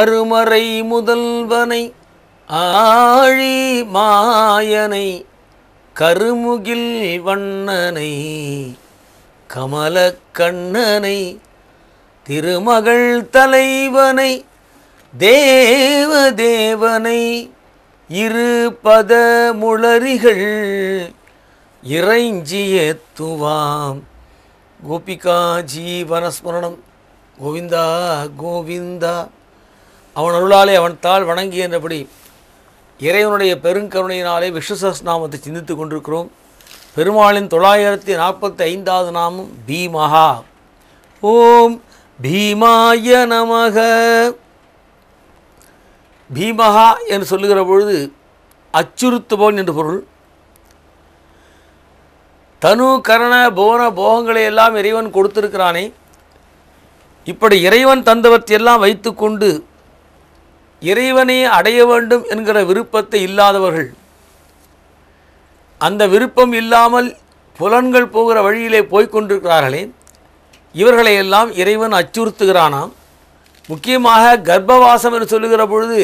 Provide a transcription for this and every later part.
அருமறை முதல்வனை ஆழி மாயனை கருமுகில் வண்ணனை கமலக்கண்ணனை திருமகள் தலைவனை தேவதேவனை இரு பத முளரிகள் இறைஞ்சியத்துவாம் கோபிகா ஜீவனஸ்மரணம் கோவிந்தா கோவிந்தா அவன் அருளாலே அவன் தாள் என்றபடி இறைவனுடைய பெருங்கருணையினாலே விஷ்ணு நாமத்தை சிந்தித்து கொண்டிருக்கிறோம் பெருமாளின் தொள்ளாயிரத்தி நாற்பத்தி ஐந்தாவது நாமம் பீமஹா ஓம் பீமாய நமக பீமஹா என்று சொல்லுகிற பொழுது அச்சுறுத்துபோன் என்று பொருள் தனு கரண போன போகங்களை எல்லாம் இறைவன் கொடுத்திருக்கிறானே இப்படி இறைவன் தந்தவற்றையெல்லாம் வைத்துக்கொண்டு இறைவனை அடைய வேண்டும் என்கிற விருப்பத்தை இல்லாதவர்கள் அந்த விருப்பம் இல்லாமல் புலன்கள் போகிற வழியிலே போய்கொண்டிருக்கிறார்களே இவர்களையெல்லாம் இறைவன் அச்சுறுத்துகிறானாம் முக்கியமாக கர்ப்பவாசம் என்று சொல்லுகிற பொழுது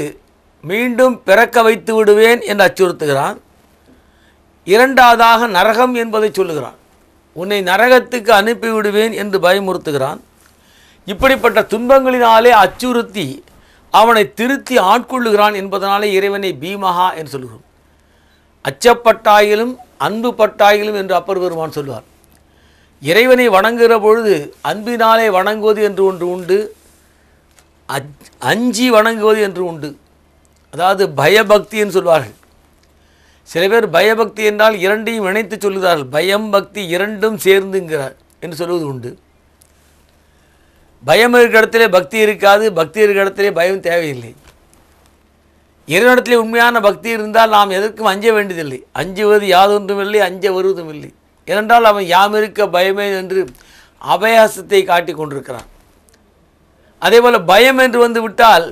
மீண்டும் பிறக்க வைத்து விடுவேன் என்று அச்சுறுத்துகிறான் இரண்டாவதாக நரகம் என்பதை சொல்லுகிறான் உன்னை நரகத்துக்கு அனுப்பிவிடுவேன் என்று பயமுறுத்துகிறான் இப்படிப்பட்ட துன்பங்களினாலே அச்சுறுத்தி அவனை திருத்தி ஆட்கொள்ளுகிறான் என்பதனாலே இறைவனை பீமஹா என்று சொல்கிறோம் அச்சப்பட்டாயிலும் அன்பு பட்டாயிலும் என்று அப்பர் பெருமான் சொல்வார் இறைவனை வணங்குகிற பொழுது அன்பினாலே வணங்குவது என்று ஒன்று உண்டு அஞ்சி வணங்குவது என்று உண்டு அதாவது பயபக்தி என்று சொல்வார்கள் சில பேர் பயபக்தி என்றால் இரண்டையும் இணைத்து சொல்லுகிறார்கள் பயம் பக்தி இரண்டும் சேர்ந்துங்கிறார் என்று சொல்வது உண்டு பயம் இருக்க இடத்துல பக்தி இருக்காது பக்தி இருக்க இடத்துல பயம் தேவையில்லை இறைவனத்தில் உண்மையான பக்தி இருந்தால் நாம் எதற்கும் அஞ்ச வேண்டியதில்லை அஞ்சுவது யாதொன்றும் இல்லை அஞ்ச வருவதும் இல்லை ஏனென்றால் அவன் யாம் இருக்க பயமே என்று அபயாசத்தை காட்டி கொண்டிருக்கிறான் அதே போல் பயம் என்று வந்து விட்டால்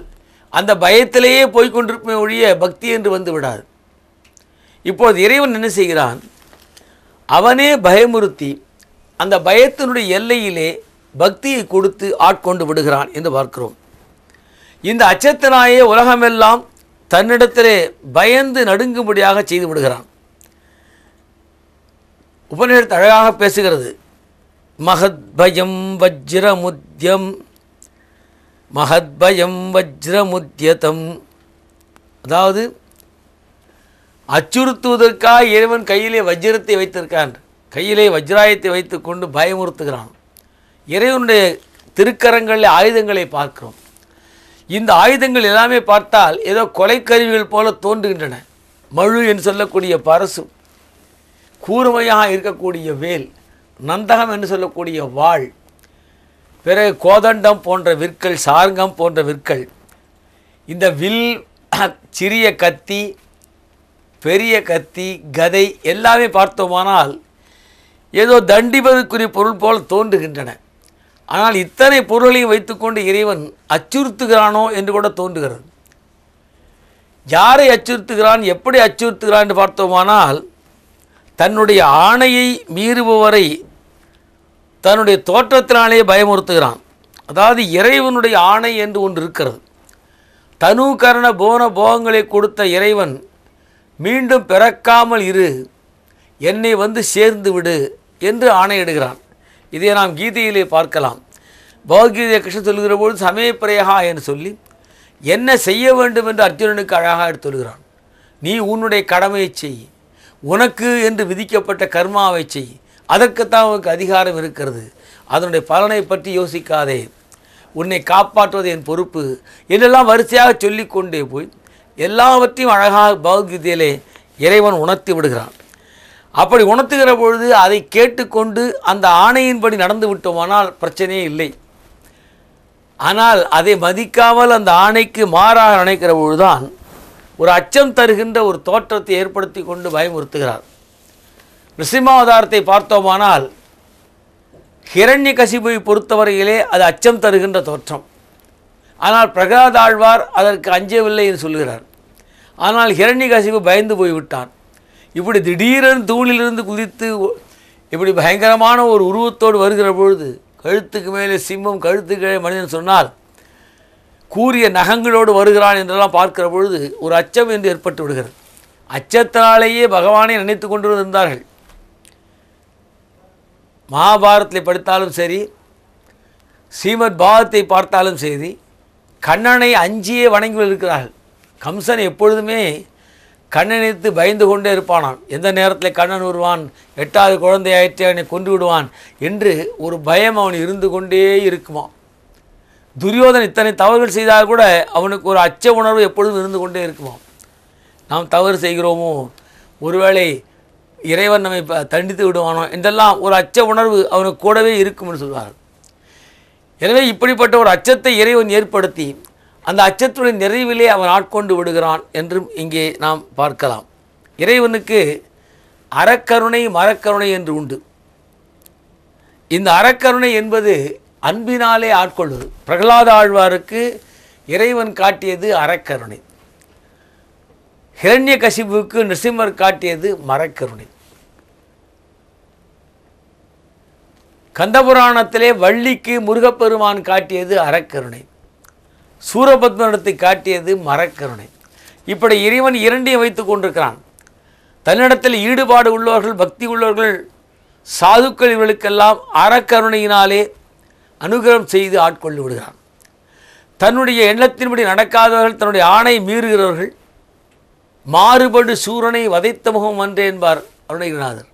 அந்த பயத்திலேயே போய்கொண்டிருப்பே ஒழிய பக்தி என்று வந்து விடாது இப்போது இறைவன் என்ன செய்கிறான் அவனே பயமுறுத்தி அந்த பயத்தினுடைய எல்லையிலே பக்தியை கொடுத்து ஆட்கொண்டு விடுகிறான் என்று பார்க்கிறோம் இந்த அச்சத்தனாயே உலகமெல்லாம் தன்னிடத்திலே பயந்து நடுங்கும்படியாக செய்து விடுகிறான் உபநிஷத்து அழகாக பேசுகிறது மகத்பயம் வஜ்ரமுத்யம் மகத்பயம் வஜ்ரமுத்தியதம் அதாவது அச்சுறுத்துவதற்காக இறைவன் கையிலே வஜ்ரத்தை வைத்திருக்கான் கையிலே வஜ்ராயத்தை வைத்துக்கொண்டு பயமுறுத்துகிறான் இறைவனுடைய திருக்கரங்களில் ஆயுதங்களை பார்க்கிறோம் இந்த ஆயுதங்கள் எல்லாமே பார்த்தால் ஏதோ கொலை கருவிகள் போல தோன்றுகின்றன மழு என்று சொல்லக்கூடிய பரசு கூர்மையாக இருக்கக்கூடிய வேல் நந்தகம் என்று சொல்லக்கூடிய வாள் பிறகு கோதண்டம் போன்ற விற்கள் சாருங்கம் போன்ற விற்கள் இந்த வில் சிறிய கத்தி பெரிய கத்தி கதை எல்லாமே பார்த்தோமானால் ஏதோ தண்டிபதுக்குரிய பொருள் போல் தோன்றுகின்றன ஆனால் இத்தனை பொருளையும் வைத்துக்கொண்டு இறைவன் அச்சுறுத்துகிறானோ என்று கூட தோன்றுகிறது யாரை அச்சுறுத்துகிறான் எப்படி அச்சுறுத்துகிறான் என்று பார்த்தோமானால் தன்னுடைய ஆணையை மீறுபவரை தன்னுடைய தோற்றத்தினாலே பயமுறுத்துகிறான் அதாவது இறைவனுடைய ஆணை என்று ஒன்று இருக்கிறது தனு கரண போன போகங்களை கொடுத்த இறைவன் மீண்டும் பிறக்காமல் இரு என்னை வந்து சேர்ந்து விடு என்று ஆணையிடுகிறான் இதை நாம் கீதையிலே பார்க்கலாம் பகவத்கீதையை கிருஷ்ணன் சொல்கிற பொழுது சமயப்பிரேகா என்று சொல்லி என்ன செய்ய வேண்டும் என்று அர்ஜுனனுக்கு அழகாக எடுத்து சொல்கிறான் நீ உன்னுடைய கடமையை செய் உனக்கு என்று விதிக்கப்பட்ட கர்மாவை செய் அதற்குத்தான் உனக்கு அதிகாரம் இருக்கிறது அதனுடைய பலனை பற்றி யோசிக்காதே உன்னை காப்பாற்றுவது என் பொறுப்பு என்றெல்லாம் வரிசையாக சொல்லிக்கொண்டே போய் எல்லாவற்றையும் அழகாக பகவத்கீதையிலே இறைவன் உணர்த்தி விடுகிறான் அப்படி உணர்த்துகிற பொழுது அதை கேட்டுக்கொண்டு அந்த ஆணையின்படி நடந்து விட்டோமானால் பிரச்சனையே இல்லை ஆனால் அதை மதிக்காமல் அந்த ஆணைக்கு மாறாக நினைக்கிற பொழுதுதான் ஒரு அச்சம் தருகின்ற ஒரு தோற்றத்தை ஏற்படுத்தி கொண்டு பயமுறுத்துகிறார் நிருசிம்மாவதாரத்தை பார்த்தோமானால் ஹிரண்ய கசிபுவை பொறுத்தவரையிலே அது அச்சம் தருகின்ற தோற்றம் ஆனால் பிரகலாதாழ்வார் அதற்கு அஞ்சவில்லை என்று சொல்கிறார் ஆனால் ஹிரண்ய கசிபு பயந்து போய்விட்டான் இப்படி திடீரென தூணிலிருந்து குதித்து இப்படி பயங்கரமான ஒரு உருவத்தோடு வருகிற பொழுது கழுத்துக்கு மேலே சிம்மம் கழுத்து கீழே மனிதன் சொன்னால் கூறிய நகங்களோடு வருகிறான் என்றெல்லாம் பார்க்கிற பொழுது ஒரு அச்சம் என்று ஏற்பட்டு விடுகிறது அச்சத்தினாலேயே பகவானை நினைத்து கொண்டு வந்திருந்தார்கள் மகாபாரத்தில் படித்தாலும் சரி ஸ்ரீமத் பாரத்தை பார்த்தாலும் சரி கண்ணனை அஞ்சியே வணங்கி இருக்கிறார்கள் கம்சன் எப்பொழுதுமே கண்ணனித்து பயந்து கொண்டே இருப்பானான் எந்த நேரத்தில் கண்ணன் வருவான் எட்டாவது குழந்தையாயிற்று அவனை கொண்டு விடுவான் என்று ஒரு பயம் அவன் இருந்து கொண்டே இருக்குமா துரியோதன் இத்தனை தவறுகள் செய்தால் கூட அவனுக்கு ஒரு அச்ச உணர்வு எப்பொழுதும் இருந்து கொண்டே இருக்குமா நாம் தவறு செய்கிறோமோ ஒருவேளை இறைவன் நம்மை தண்டித்து விடுவானோ என்றெல்லாம் ஒரு அச்ச உணர்வு அவனுக்கு கூடவே இருக்கும்னு சொல்வார்கள் எனவே இப்படிப்பட்ட ஒரு அச்சத்தை இறைவன் ஏற்படுத்தி அந்த அச்சத்துடைய நிறைவிலே அவன் ஆட்கொண்டு விடுகிறான் என்றும் இங்கே நாம் பார்க்கலாம் இறைவனுக்கு அறக்கருணை மரக்கருணை என்று உண்டு இந்த அறக்கருணை என்பது அன்பினாலே ஆட்கொள்வது பிரகலாத ஆழ்வாருக்கு இறைவன் காட்டியது அறக்கருணை ஹிரண்ய கசிபுக்கு நிருசிம்மர் காட்டியது மரக்கருணை கந்தபுராணத்திலே வள்ளிக்கு முருகப்பெருமான் காட்டியது அறக்கருணை சூரபத்மனிடத்தை காட்டியது மரக்கருணை இப்படி இறைவன் இரண்டையும் வைத்து கொண்டிருக்கிறான் தன்னிடத்தில் ஈடுபாடு உள்ளவர்கள் பக்தி உள்ளவர்கள் சாதுக்கள் இவர்களுக்கெல்லாம் அறக்கருணையினாலே அனுகிரகம் செய்து ஆட்கொண்டு விடுகிறான் தன்னுடைய எண்ணத்தின்படி நடக்காதவர்கள் தன்னுடைய ஆணை மீறுகிறவர்கள் மாறுபடு சூரனை வதைத்த முகம் ஒன்றே என்பார் அருணகிரிநாதர்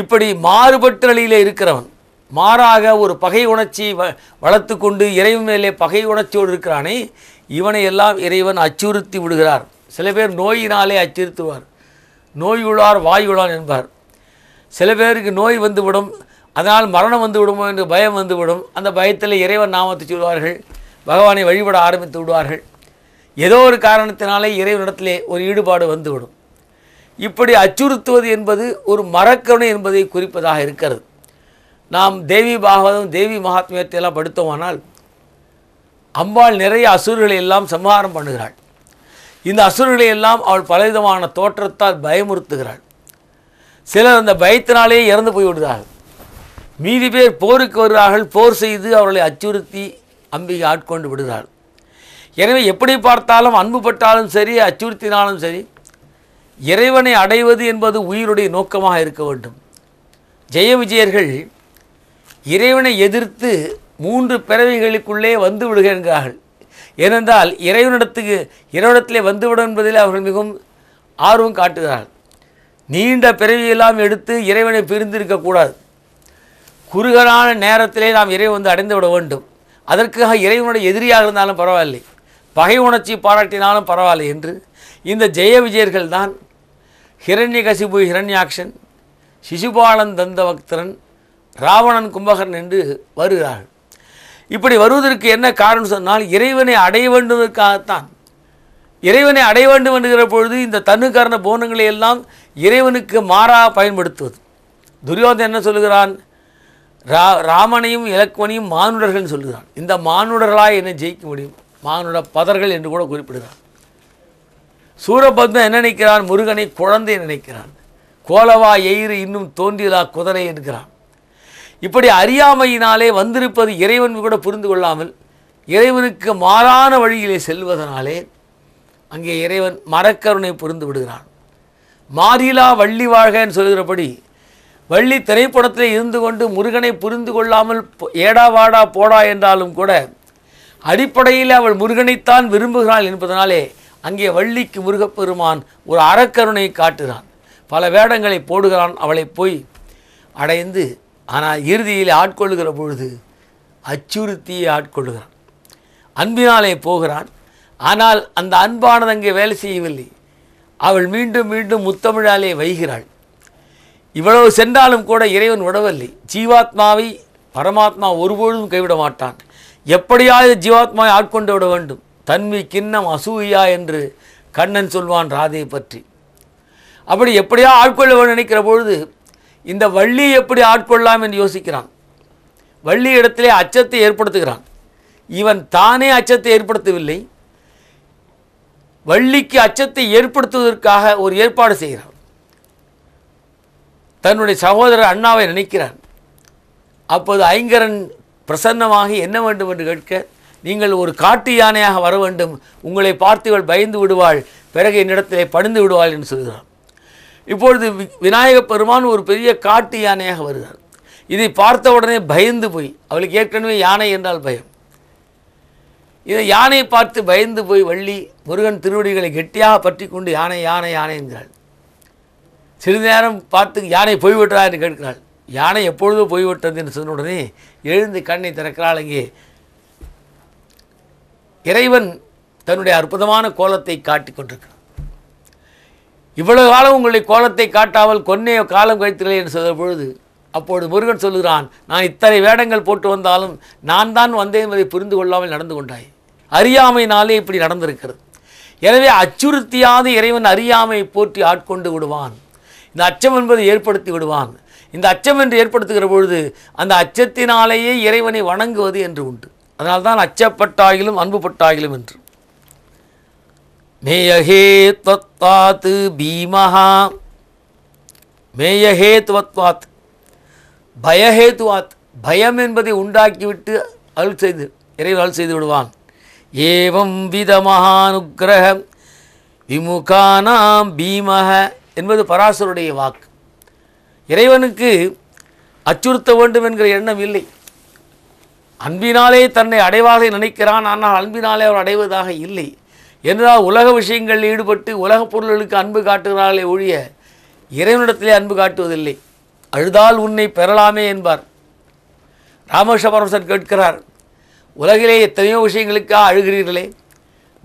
இப்படி மாறுபட்ட நிலையிலே இருக்கிறவன் மாறாக ஒரு பகை உணர்ச்சி வ வளர்த்து கொண்டு இறைவன் மேலே பகை உணர்ச்சியோடு இருக்கிறானே இவனை எல்லாம் இறைவன் அச்சுறுத்தி விடுகிறார் சில பேர் நோயினாலே அச்சுறுத்துவார் நோய் உள்ளார் வாய் என்பார் சில பேருக்கு நோய் வந்துவிடும் அதனால் மரணம் வந்து விடுமோ என்று பயம் வந்துவிடும் அந்த பயத்தில் இறைவன் நாமத்தை சொல்வார்கள் பகவானை வழிபட ஆரம்பித்து விடுவார்கள் ஏதோ ஒரு காரணத்தினாலே இறைவனிடத்திலே ஒரு ஈடுபாடு வந்துவிடும் இப்படி அச்சுறுத்துவது என்பது ஒரு மரக்கருணை என்பதை குறிப்பதாக இருக்கிறது நாம் தேவி பாகவதம் தேவி மகாத்மியத்தை எல்லாம் படுத்தோமானால் அம்பாள் நிறைய அசுரர்களை எல்லாம் சம்ஹாரம் பண்ணுகிறாள் இந்த அசுரர்களை எல்லாம் அவள் பலவிதமான தோற்றத்தால் பயமுறுத்துகிறாள் சிலர் அந்த பயத்தினாலேயே இறந்து போய்விடுகிறார்கள் மீதி பேர் போருக்கு வருகிறார்கள் போர் செய்து அவர்களை அச்சுறுத்தி அம்பிகை ஆட்கொண்டு விடுகிறாள் எனவே எப்படி பார்த்தாலும் அன்புபட்டாலும் சரி அச்சுறுத்தினாலும் சரி இறைவனை அடைவது என்பது உயிருடைய நோக்கமாக இருக்க வேண்டும் ஜெய விஜயர்கள் இறைவனை எதிர்த்து மூன்று பிறவைகளுக்குள்ளே வந்து விடுகிறார்கள் ஏனென்றால் இறைவனிடத்துக்கு இறைவனத்திலே வந்துவிடும் என்பதில் அவர்கள் மிகவும் ஆர்வம் காட்டுகிறார்கள் நீண்ட பிறவியெல்லாம் எடுத்து இறைவனை பிரிந்திருக்கக்கூடாது குறுகலான நேரத்திலே நாம் இறைவன் வந்து அடைந்து விட வேண்டும் அதற்காக இறைவனுடைய எதிரியாக இருந்தாலும் பரவாயில்லை பகை உணர்ச்சி பாராட்டினாலும் பரவாயில்லை என்று இந்த ஜெய விஜயர்கள் தான் ஹிரண்யகசிபு ஹிரண்யாக்ஷன் சிசுபாலன் தந்த பக்தரன் ராவணன் கும்பகரன் என்று வருகிறார்கள் இப்படி வருவதற்கு என்ன காரணம் சொன்னால் இறைவனை அடைய வேண்டுவதற்காகத்தான் இறைவனை அடைய வேண்டும் என்கிற பொழுது இந்த தன்னுக்காரண போனங்களை எல்லாம் இறைவனுக்கு மாறாக பயன்படுத்துவது துரியோதன் என்ன சொல்லுகிறான் ரா ராமனையும் இலக்குவனையும் மானுடர்கள் சொல்லுகிறான் இந்த மானுடர்களாக என்ன ஜெயிக்க முடியும் மானுட பதர்கள் என்று கூட குறிப்பிடுகிறான் சூரபத்மன் என்ன நினைக்கிறான் முருகனை குழந்தை நினைக்கிறான் கோலவா எயிறு இன்னும் தோன்றியதா குதிரை என்கிறான் இப்படி அறியாமையினாலே வந்திருப்பது இறைவன் கூட புரிந்து கொள்ளாமல் இறைவனுக்கு மாறான வழியிலே செல்வதனாலே அங்கே இறைவன் மரக்கருணை புரிந்து விடுகிறான் மாறிலா வள்ளி வாழ்கன்னு சொல்கிறபடி வள்ளி திரைப்படத்தில் இருந்து கொண்டு முருகனை புரிந்து கொள்ளாமல் ஏடா வாடா போடா என்றாலும் கூட அடிப்படையில் அவள் முருகனைத்தான் விரும்புகிறாள் என்பதனாலே அங்கே வள்ளிக்கு முருகப்பெருமான் ஒரு அறக்கருணை காட்டுகிறான் பல வேடங்களை போடுகிறான் அவளை போய் அடைந்து ஆனால் இறுதியில் ஆட்கொள்ளுகிற பொழுது அச்சுறுத்தியை ஆட்கொள்ளுகிறான் அன்பினாலே போகிறான் ஆனால் அந்த அன்பானது அங்கே வேலை செய்யவில்லை அவள் மீண்டும் மீண்டும் முத்தமிழாலே வைகிறாள் இவ்வளவு சென்றாலும் கூட இறைவன் உடவில்லை ஜீவாத்மாவை பரமாத்மா ஒருபொழுதும் கைவிட மாட்டான் எப்படியாவது ஜீவாத்மாவை ஆட்கொண்டு விட வேண்டும் தன்மை கிண்ணம் அசூயா என்று கண்ணன் சொல்வான் ராதையை பற்றி அப்படி எப்படியா ஆட்கொள்ள நினைக்கிற பொழுது இந்த வள்ளியை எப்படி ஆட்கொள்ளலாம் என்று யோசிக்கிறான் வள்ளி இடத்திலே அச்சத்தை ஏற்படுத்துகிறான் இவன் தானே அச்சத்தை ஏற்படுத்தவில்லை வள்ளிக்கு அச்சத்தை ஏற்படுத்துவதற்காக ஒரு ஏற்பாடு செய்கிறான் தன்னுடைய சகோதரர் அண்ணாவை நினைக்கிறான் அப்போது ஐங்கரன் பிரசன்னமாகி என்ன வேண்டும் என்று கேட்க நீங்கள் ஒரு காட்டு யானையாக வர வேண்டும் உங்களை பார்த்து இவள் பயந்து விடுவாள் பிறகு என்னிடத்திலே படிந்து விடுவாள் என்று சொல்கிறான் இப்பொழுது விநாயக பெருமான் ஒரு பெரிய காட்டு யானையாக வருகிறார் இதை பார்த்த உடனே பயந்து போய் அவளுக்கு ஏற்கனவே யானை என்றால் பயம் இதை யானையை பார்த்து பயந்து போய் வள்ளி முருகன் திருவடிகளை கெட்டியாக பற்றி கொண்டு யானை யானை யானை என்கிறாள் சிறிது நேரம் பார்த்து யானை போய்விட்டா என்று கேட்கிறாள் யானை எப்பொழுதோ போய்விட்டது என்று சொன்ன உடனே எழுந்து கண்ணை திறக்கிறாள் அங்கே இறைவன் தன்னுடைய அற்புதமான கோலத்தை காட்டி கொண்டிருக்கிறான் இவ்வளவு காலம் உங்களுடைய கோலத்தை காட்டாமல் கொன்னே காலம் கழித்தில்லை என்று சொல்கிற பொழுது அப்போது முருகன் சொல்கிறான் நான் இத்தனை வேடங்கள் போட்டு வந்தாலும் நான் தான் வந்தேன் என்பதை புரிந்து கொள்ளாமல் நடந்து கொண்டாய் அறியாமையினாலே இப்படி நடந்திருக்கிறது எனவே அச்சுறுத்தியாது இறைவன் அறியாமை போற்றி ஆட்கொண்டு விடுவான் இந்த அச்சம் என்பதை ஏற்படுத்தி விடுவான் இந்த அச்சம் என்று ஏற்படுத்துகிற பொழுது அந்த அச்சத்தினாலேயே இறைவனை வணங்குவது என்று உண்டு அதனால்தான் அச்சப்பட்டாயிலும் அன்புப்பட்டாயிலும் என்று மேயஹே துவத்வாத்து பீமஹா மேயஹே துவத்வாத் பயஹேத்துவாத் பயம் என்பதை உண்டாக்கிவிட்டு அருள் செய்து இறைவன் அருள் செய்து விடுவான் ஏவம் வித விதமகானுக்கிரக விமுகானாம் பீமக என்பது பராசருடைய வாக்கு இறைவனுக்கு அச்சுறுத்த வேண்டும் என்கிற எண்ணம் இல்லை அன்பினாலே தன்னை அடைவாக நினைக்கிறான் ஆனால் அன்பினாலே அவர் அடைவதாக இல்லை என்றால் உலக விஷயங்களில் ஈடுபட்டு உலகப் பொருள்களுக்கு அன்பு காட்டுகிறார்களே ஒழிய இறைவனிடத்திலே அன்பு காட்டுவதில்லை அழுதால் உன்னை பெறலாமே என்பார் ராமகிருஷ்ண கேட்கிறார் உலகிலே எத்தனையோ விஷயங்களுக்காக அழுகிறீர்களே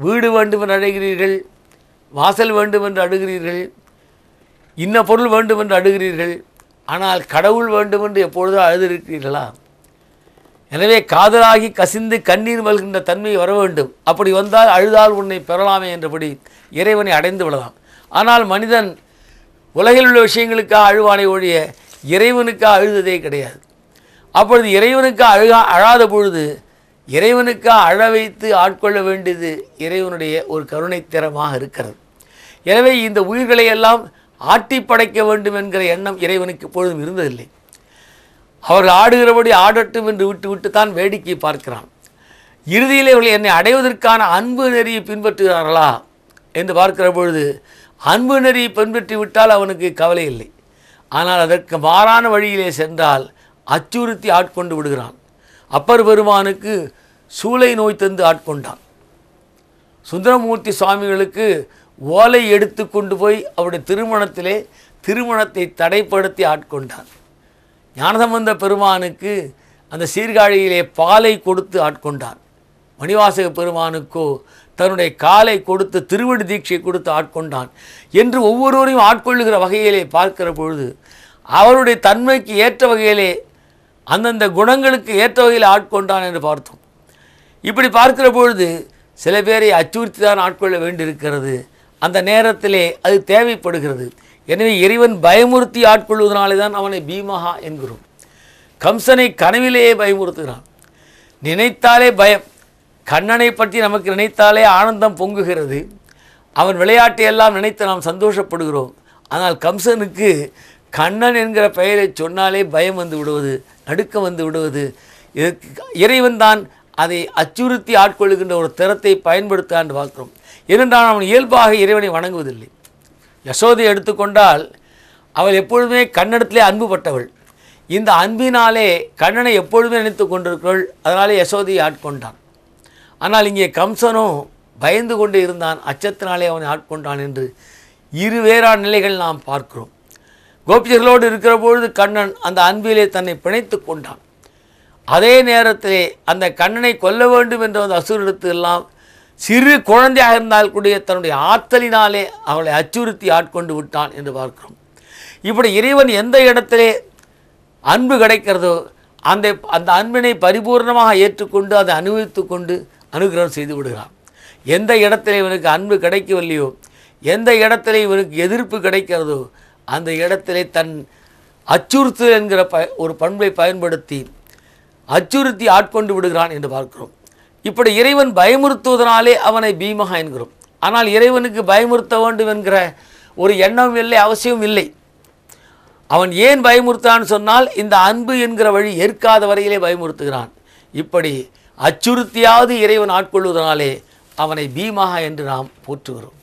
வீடு வேண்டும் என்று அழுகிறீர்கள் வாசல் வேண்டும் என்று அழுகிறீர்கள் இன்ன பொருள் வேண்டும் என்று அழுகிறீர்கள் ஆனால் கடவுள் வேண்டும் என்று எப்பொழுதும் அழுதிருக்கிறீர்களா எனவே காதலாகி கசிந்து கண்ணீர் மல்கின்ற தன்மை வர வேண்டும் அப்படி வந்தால் அழுதால் உன்னை பெறலாமே என்றபடி இறைவனை அடைந்து விடலாம் ஆனால் மனிதன் உலகில் உள்ள விஷயங்களுக்காக அழுவானை ஒழிய இறைவனுக்காக அழுததே கிடையாது அப்பொழுது இறைவனுக்காக அழுகா அழாத பொழுது இறைவனுக்காக அழ வைத்து ஆட்கொள்ள வேண்டியது இறைவனுடைய ஒரு கருணைத்திறமாக இருக்கிறது எனவே இந்த உயிர்களை எல்லாம் ஆட்டி படைக்க வேண்டும் என்கிற எண்ணம் இறைவனுக்கு எப்பொழுதும் இருந்ததில்லை அவர்கள் ஆடுகிறபடி ஆடட்டும் என்று விட்டு விட்டுத்தான் வேடிக்கை பார்க்கிறான் இறுதியிலே இவர்கள் என்னை அடைவதற்கான அன்பு நெறியை பின்பற்றுகிறார்களா என்று பார்க்கிற பொழுது அன்பு நெறியை பின்பற்றி விட்டால் அவனுக்கு கவலை இல்லை ஆனால் அதற்கு மாறான வழியிலே சென்றால் அச்சுறுத்தி ஆட்கொண்டு விடுகிறான் அப்பர் பெருமானுக்கு சூளை நோய் தந்து ஆட்கொண்டான் சுந்தரமூர்த்தி சுவாமிகளுக்கு ஓலை எடுத்து கொண்டு போய் அவருடைய திருமணத்திலே திருமணத்தை தடைப்படுத்தி ஆட்கொண்டான் ஞானசம்பந்த பெருமானுக்கு அந்த சீர்காழியிலே பாலை கொடுத்து ஆட்கொண்டார் மணிவாசக பெருமானுக்கோ தன்னுடைய காலை கொடுத்து திருவடி தீட்சை கொடுத்து ஆட்கொண்டான் என்று ஒவ்வொருவரையும் ஆட்கொள்ளுகிற வகையிலே பார்க்கிற பொழுது அவருடைய தன்மைக்கு ஏற்ற வகையிலே அந்தந்த குணங்களுக்கு ஏற்ற வகையில் ஆட்கொண்டான் என்று பார்த்தோம் இப்படி பார்க்கிற பொழுது சில பேரை அச்சுறுத்தி தான் ஆட்கொள்ள வேண்டியிருக்கிறது அந்த நேரத்திலே அது தேவைப்படுகிறது எனவே இறைவன் பயமுறுத்தி ஆட்கொள்வதனாலே தான் அவனை பீமஹா என்கிறோம் கம்சனை கனவிலேயே பயமுறுத்துகிறான் நினைத்தாலே பயம் கண்ணனை பற்றி நமக்கு நினைத்தாலே ஆனந்தம் பொங்குகிறது அவன் விளையாட்டை எல்லாம் நினைத்து நாம் சந்தோஷப்படுகிறோம் ஆனால் கம்சனுக்கு கண்ணன் என்கிற பெயரை சொன்னாலே பயம் வந்து விடுவது நடுக்கம் வந்து விடுவது இதற்கு இறைவன் தான் அதை அச்சுறுத்தி ஆட்கொள்கின்ற ஒரு திறத்தை பயன்படுத்தான்னு பார்க்குறோம் ஏனென்றால் அவன் இயல்பாக இறைவனை வணங்குவதில்லை யசோதி எடுத்துக்கொண்டால் அவள் எப்பொழுதுமே கண்ணடத்திலே அன்புபட்டவள் இந்த அன்பினாலே கண்ணனை எப்பொழுதுமே நினைத்து கொண்டிருக்கிறவள் அதனாலே யசோதி ஆட்கொண்டான் ஆனால் இங்கே கம்சனும் பயந்து கொண்டு இருந்தான் அச்சத்தினாலே அவனை ஆட்கொண்டான் என்று வேறான நிலைகள் நாம் பார்க்கிறோம் கோபியர்களோடு இருக்கிற பொழுது கண்ணன் அந்த அன்பிலே தன்னை பிணைத்து கொண்டான் அதே நேரத்திலே அந்த கண்ணனை கொல்ல வேண்டும் என்ற அந்த அசுரிடத்து எல்லாம் சிறு குழந்தையாக இருந்தால் கூட தன்னுடைய ஆற்றலினாலே அவளை அச்சுறுத்தி ஆட்கொண்டு விட்டான் என்று பார்க்கிறோம் இப்படி இறைவன் எந்த இடத்திலே அன்பு கிடைக்கிறதோ அந்த அந்த அன்பினை பரிபூர்ணமாக ஏற்றுக்கொண்டு அதை அனுபவித்து கொண்டு அனுகிரகம் செய்து விடுகிறான் எந்த இடத்துல இவனுக்கு அன்பு கிடைக்கவில்லையோ எந்த இடத்துல இவனுக்கு எதிர்ப்பு கிடைக்கிறதோ அந்த இடத்திலே தன் அச்சுறுத்தல் என்கிற ப ஒரு பண்பை பயன்படுத்தி அச்சுறுத்தி ஆட்கொண்டு விடுகிறான் என்று பார்க்கிறோம் இப்படி இறைவன் பயமுறுத்துவதனாலே அவனை பீமகா என்கிறோம் ஆனால் இறைவனுக்கு பயமுறுத்த வேண்டும் என்கிற ஒரு எண்ணம் இல்லை அவசியம் இல்லை அவன் ஏன் பயமுறுத்தான்னு சொன்னால் இந்த அன்பு என்கிற வழி ஏற்காத வரையிலே பயமுறுத்துகிறான் இப்படி அச்சுறுத்தியாவது இறைவன் ஆட்கொள்வதனாலே அவனை பீமகா என்று நாம் போற்றுகிறோம்